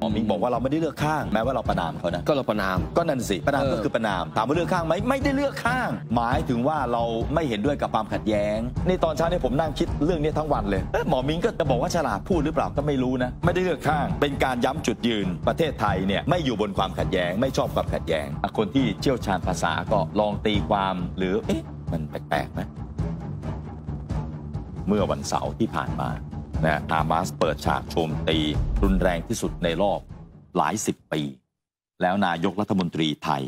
หมอมิงบอกว่าเราไม่ได้เลือกข้างแม้ว่าเราประนามเขานะก็เราประนาม ก็นั่นสิประนามก็คือประนามถามว่าเลือกข้างไหมไม่ได้เลือกข้าง หมายถึงว่าเราไม่เห็นด้วยกับความขัดแย้งในตอนเช้าเนี่ยผมนั่งคิดเรื่องนี้ทั้งวันเลยหมอมิงก็จะบอกว่าฉลาดพูดหรือเปล่าก็ไม่รู้นะ ไม่ได้เลือกข้าง เป็นการย้ำจุดยืนประเทศไทยเนี่ยไม่อยู่บนความขัดแย้งไม่ชอบความขัดแย้งคนที่เชี่ยวชาญภาษาก็ลองตีความหรือเอ๊ะมันแปลกๆไหมเมื่อวันเสาร์ที่ผ่านมานะฮามาสเปิดฉากโจมตีรุนแรงที่สุดในรอบหลายสิบปี แล้วนายกรัฐมนตรีไทย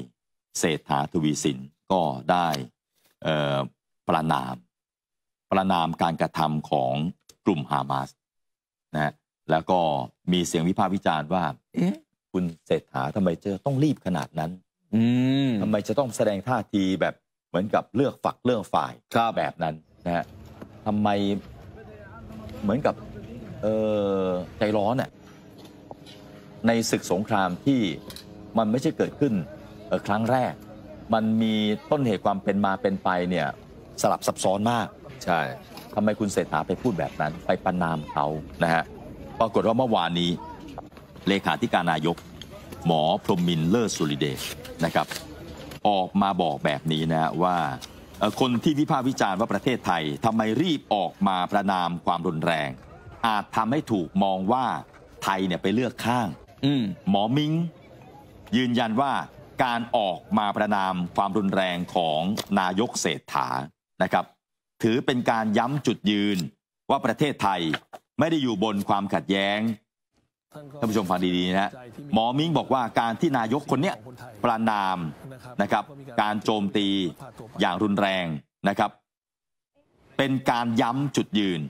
เศรษฐาทวีสินก็ได้ประนามประนามการกระทำของกลุ่มฮามาสนะแล้วก็มีเสียงวิพากษ์วิจารณ์ว่า เอ๊ะคุณเศรษฐาทำไมจะต้องรีบขนาดนั้นทำไมจะต้องแสดงท่าทีแบบเหมือนกับเลือกฝักเลือกฝ่ายแบบนั้นนะฮะทำไมเหมือนกับใจร้อนในศึกสงครามที่มันไม่ใช่เกิดขึ้นครั้งแรกมันมีต้นเหตุความเป็นมาเป็นไปเนี่ยสลับซับซ้อนมากใช่ทำไมคุณเศรษฐาไปพูดแบบนั้น ไปประนามเขานะฮะปรากฏว่าเมื่อวานนี้ เลขาธิการนายก หมอพรมมินเลอร์สุริเดชนะครับออกมาบอกแบบนี้นะว่าคนที่วิพากษ์วิจารณ์ว่าประเทศไทยทำไมรีบออกมาประนามความรุนแรง อาจทำให้ถูกมองว่าไทยเนี่ยไปเลือกข้างอืหมอมิงยืนยันว่าการออกมาประนามความรุนแรงของนายกเศรษฐานะครับ ถือเป็นการย้ำจุดยืนว่าประเทศไทยไม่ได้อยู่บนความขัดแย้งท่านผู้ชมฟังดีๆนะฮะหมอมิ้งบอกว่าการที่นายกคนเนี้ยประนามนะครับ การโจมตีอย่างรุนแรงนะครับ เป็นการย้ำจุดยืน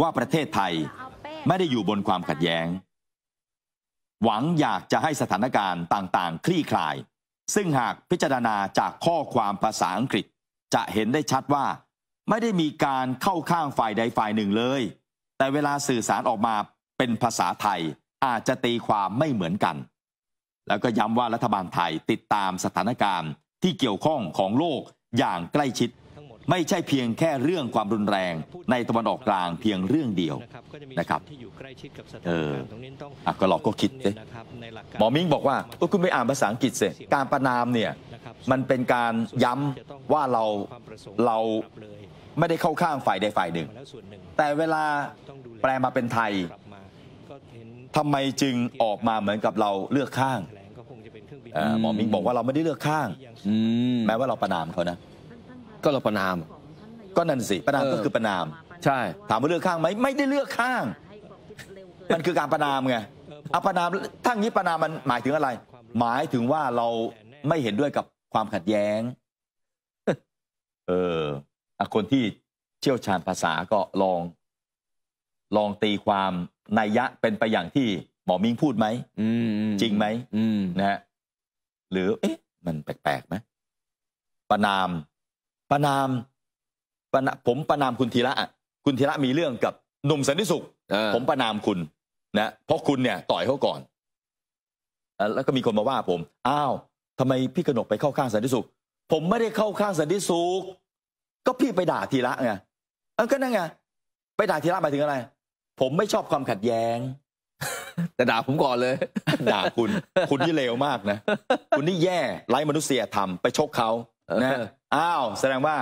ว่าประเทศไทยไม่ได้อยู่บนความขัดแย้ง หวังอยากจะให้สถานการณ์ต่างๆคลี่คลาย ซึ่งหากพิจารณาจากข้อความภาษาอังกฤษ จะเห็นได้ชัดว่า ไม่ได้มีการเข้าข้างฝ่ายใดฝ่ายหนึ่งเลย แต่เวลาสื่อสารออกมาเป็นภาษาไทยอาจจะตีความไม่เหมือนกัน แล้วก็ย้ำว่ารัฐบาลไทยติดตามสถานการณ์ที่เกี่ยวข้องของโลกอย่างใกล้ชิดไม่ใช่เพียงแค่เรื่องความรุนแรง ในตะวันออกกลางเพียงเรื่องเดียวนะครับเออ่ก็เราก็คิดเลยหมอมิ้งบอกว่าอคุณไปอ่านภาษาอังกฤษเสการประนามเนี่ยมันเป็นการย้ำว่าเราเราไม่ได้เข้าข้างฝ่ายใดฝ่ายหนึ่ง แต่เวลาแปลมาเป็นไทยทำไมจึงออกมาเหมือนกับเราเลือกข้างหมอมิงบอกว่าเราไม่ได้เลือกข้างแม้ว่าเราประนามเขานะ ก็เราประนาม ก็นั่นสิประนามก็คือประนาม ใช่ ถามว่าเลือกข้างไหมไม่ได้เลือกข้าง มันคือการประนามไงเอาประนาม ทั้งนี้ประนามมันหมายถึงอะไร หมายถึงว่าเราไม่เห็นด้วยกับความขัดแย้ง เออคนที่เชี่ยวชาญภาษาก็ลองลองตีความนัยยะเป็นไปอย่างที่หมอมิงพูดไหมจริงไหมนะฮะหรือ เอ๊ะ มันแปลกๆไหมประนามประนามประนผมประนามคุณธีระคุณธีระมีเรื่องกับ หนุ่มสันติสุขผมประนามคุณนะ เพราะคุณเนี่ย ต่อยเขาก่อน แล้วก็มีคนมาว่าผมอ้าว ทำไมพี่กนกไปเข้าข้างสันติสุขผมไม่ได้เข้าข้างสันติสุขก็พี่ไปด่าธีระไงก็นั่นไงไปด่าธีระหมายถึงอะไรผมไม่ชอบความขัดแย้งแต่ด่าผมก่อนเลย ด่าคุณ คุณนี่เลวมากนะ คุณนี่แย่ไร้มนุษยธรรมไปชกเขานะ อ้าว แสดงว่า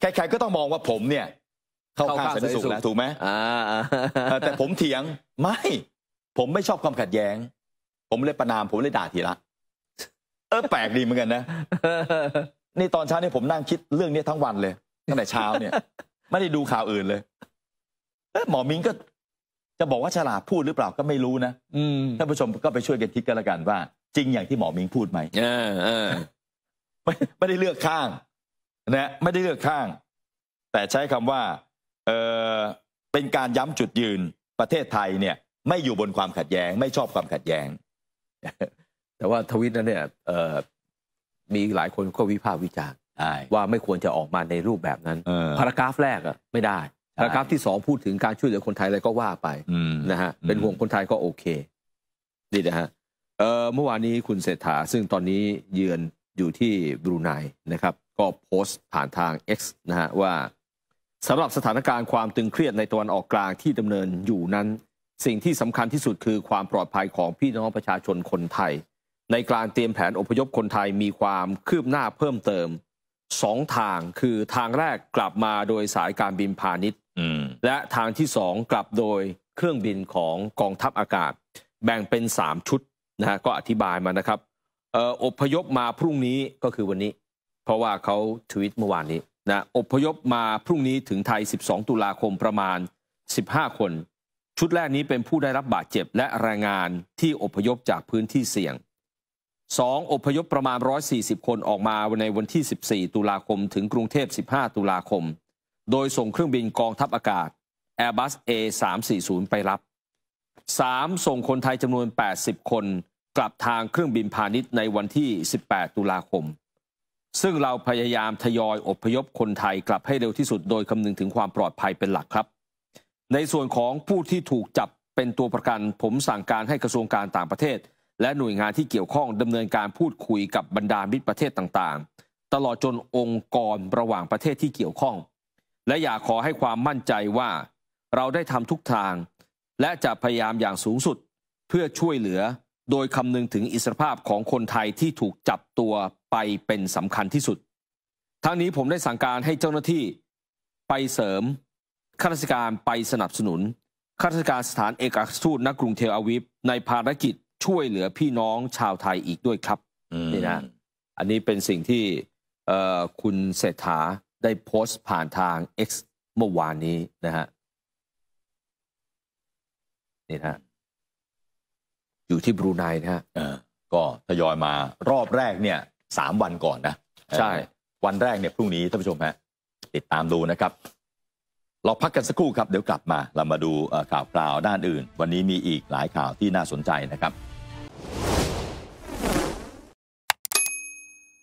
ใครๆก็ต้องมองว่าผมเนี่ย เข้าข้างสันสุขแล้วถูกไหมแต่ผมเถียงไม่ ผมไม่ชอบความขัดแย้ง ผมเลยประนามผมเลยด่าทีละ เออแปลกดีเหมือนกันนะ นี่ตอนเช้าเนี่ยผมนั่งคิดเรื่องนี้ทั้งวันเลย ตั้งแต่เช้าเนี่ยไม่ได้ดูข่าวอื่นเลยหมอมิงก็จะบอกว่าฉลาดพูดหรือเปล่าก็ไม่รู้นะท่านผู้ชมก็ไปช่วยกันคิดกันละกันว่า จริงอย่างที่หมอมิงพูดไหมไม่ไม่ได้เลือกข้าง นะไม่ได้เลือกข้าง แต่ใช้คำว่าเออเป็นการย้ำจุดยืนประเทศไทยเนี่ย ไม่อยู่บนความขัดแย้งไม่ชอบความขัดแย้งแต่ว่าทวิตนั้นเนี่ยมีหลายคนก็วิพากษ์วิจารณ์ว่า ไม่ควรจะออกมาในรูปแบบนั้นพารากราฟแรกอะไม่ได้พา้กราฟที่สองพูดถึงการช่วยเหลือคนไทยอะไรก็ว่าไปนะฮะเป็นห่วงคนไทยก็โอเคนี่นะฮะเมื่อวานนี้คุณเศรษฐา ซึ่งตอนนี้เยือนอยู่ที่บรูไนนะครับ ก็โพสต์ผ่านทาง X นะฮะว่าสำหรับสถานการณ์ความตึงเครียดในตะวันออกกลางที่ดำเนินอยู่นั้น สิ่งที่สำคัญที่สุดคือความปลอดภัยของพี่น้องประชาชนคนไทย ในการเตรียมแผนอพยพคนไทยมีความคืบหน้าเพิ่มเติมสองทาง คือทางแรกกลับมาโดยสายการบินพาณิชย์และทางที่สองกลับโดยเครื่องบินของกองทัพอากาศ แบ่งเป็นสามชุดนะฮะก็อธิบายมานะครับอพยพมาพรุ่งนี้ก็คือวันนี้ เพราะว่าเขาทวิตเมื่อวานนี้นะอพยพมาพรุ่งนี้ถึงไทย 12 ตุลาคมประมาณ 15 คน ชุดแรกนี้เป็นผู้ได้รับบาดเจ็บและแรงงานที่อพยพจากพื้นที่เสี่ยง 2. อพยพประมาณ140 คนออกมาในวันที่ 14 ตุลาคมถึงกรุงเทพ15 ตุลาคมโดยส่งเครื่องบินกองทัพอากาศ Airbus A340 ไปรับ 3. ส่งคนไทยจำนวน 80 คนกลับทางเครื่องบินพาณิชย์ในวันที่ 18 ตุลาคม ซึ่งเราพยายามทยอยอบพยพคนไทยกลับให้เร็วที่สุด โดยคำนึงถึงความปลอดภัยเป็นหลักครับ ในส่วนของผู้ที่ถูกจับเป็นตัวประกันผมสั่งการให้กระทรวงการต่างประเทศ และหน่วยงานที่เกี่ยวข้องดำเนินการพูดคุยกับบรรดามิตรประเทศต่างๆ ตลอดจนองค์กรระหว่างประเทศที่เกี่ยวข้องและอยากขอให้ความมั่นใจว่าเราได้ทำทุกทาง และจะพยายามอย่างสูงสุดเพื่อช่วยเหลือโดยคำนึงถึงอิสรภาพของคนไทยที่ถูกจับตัวไปเป็นสำคัญที่สุด ทั้งนี้ผมได้สั่งการให้เจ้าหน้าที่ไปเสริมข้าราชการไปสนับสนุนข้าราชการสถานเอกอัครทูตณกรุงเทลอาวิฟในภารกิจช่วยเหลือพี่น้องชาวไทยอีกด้วยครับนี่นะอันนี้เป็นสิ่งที่คุณเศรษฐาได้โพสต์ผ่านทาง X เมื่อวานนี้นะฮะนี่นะอยู่ที่บรูไนนะฮะก็ทยอยมารอบแรกเนี่ยสามวันก่อนนะ ใช่ วันแรกเนี่ยพรุ่งนี้ท่านผู้ชมฮะติดตามดูนะครับ เราพักกันสักครู่ครับ เดี๋ยวกลับมา เรามาดูข่าวคราวด้านอื่น วันนี้มีอีกหลายข่าวที่น่าสนใจนะครับ